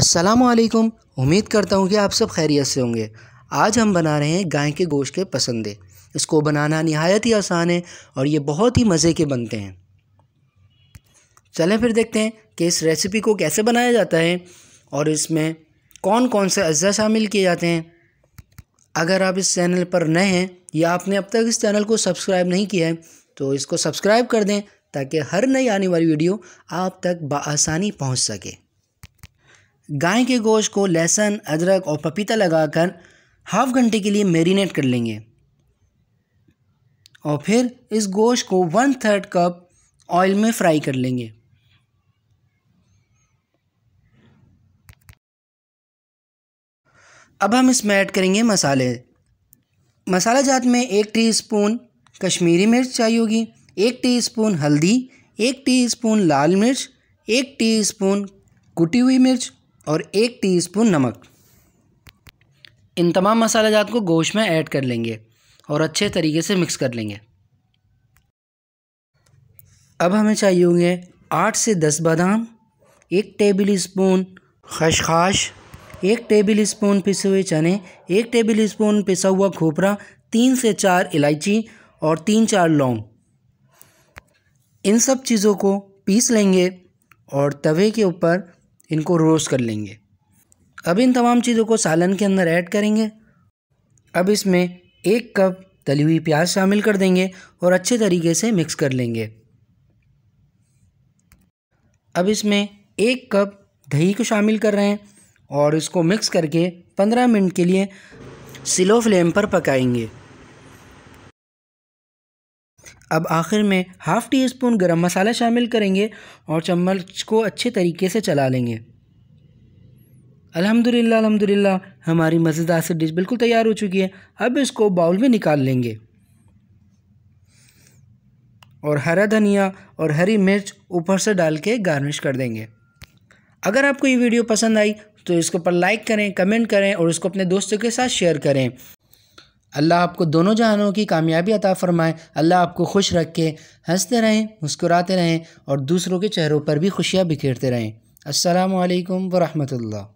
असलकुम उम्मीद करता हूँ कि आप सब खैरियत से होंगे आज हम बना रहे हैं गाय के गोश्त के पसंदे इसको बनाना नहायत ही आसान है और ये बहुत ही मज़े के बनते हैं चलें फिर देखते हैं कि इस रेसिपी को कैसे बनाया जाता है और इसमें कौन कौन से अज्जा शामिल किए जाते हैं अगर आप इस चैनल पर नए हैं या आपने अब तक इस चैनल को सब्सक्राइब नहीं किया है तो इसको सब्सक्राइब कर दें ताकि हर नई आने वाली वीडियो आप तक बसानी पहुँच सके गाय के गोश्त को लहसुन अदरक और पपीता लगाकर हाफ घंटे के लिए मेरीनेट कर लेंगे और फिर इस गोश्त को वन थर्ड कप ऑयल में फ्राई कर लेंगे अब हम इसमें ऐड करेंगे मसाले मसाला जात में एक टीस्पून कश्मीरी मिर्च चाहिए होगी एक टीस्पून हल्दी एक टीस्पून लाल मिर्च एक टीस्पून कुटी हुई मिर्च और एक टीस्पून नमक इन तमाम मसाला जात को गोश्त में ऐड कर लेंगे और अच्छे तरीके से मिक्स कर लेंगे अब हमें चाहिए होंगे आठ से दस बादाम एक टेबल स्पून खशखाश एक टेबल स्पून पिसे हुए चने एक टेबल स्पून पिसा हुआ खोपरा तीन से चार इलायची और तीन चार लौंग इन सब चीज़ों को पीस लेंगे और तवे के ऊपर इनको रोस्ट कर लेंगे अब इन तमाम चीज़ों को सालन के अंदर ऐड करेंगे अब इसमें एक कप तली हुई प्याज शामिल कर देंगे और अच्छे तरीके से मिक्स कर लेंगे अब इसमें एक कप दही को शामिल कर रहे हैं और इसको मिक्स करके 15 मिनट के लिए स्लो फ्लेम पर पकाएंगे अब आखिर में हाफ़ टी स्पून गर्म मसाला शामिल करेंगे और चम्मच को अच्छे तरीके से चला लेंगे अल्हम्दुलिल्लाह अल्हम्दुलिल्लाह हमारी मज़ेदार सी डिश बिल्कुल तैयार हो चुकी है अब इसको बाउल में निकाल लेंगे और हरा धनिया और हरी मिर्च ऊपर से डाल के गार्निश कर देंगे अगर आपको ये वीडियो पसंद आई तो इसके ऊपर लाइक करें कमेंट करें और इसको अपने दोस्तों के साथ शेयर करें अल्लाह आपको दोनों जहानों की कामयाबी अता फ़रमाए अल्लाह आपको खुश रखे हंसते रहें मुस्कुराते रहें और दूसरों के चेहरों पर भी खुशियाँ बिखेरते रहें असलकम वरहमल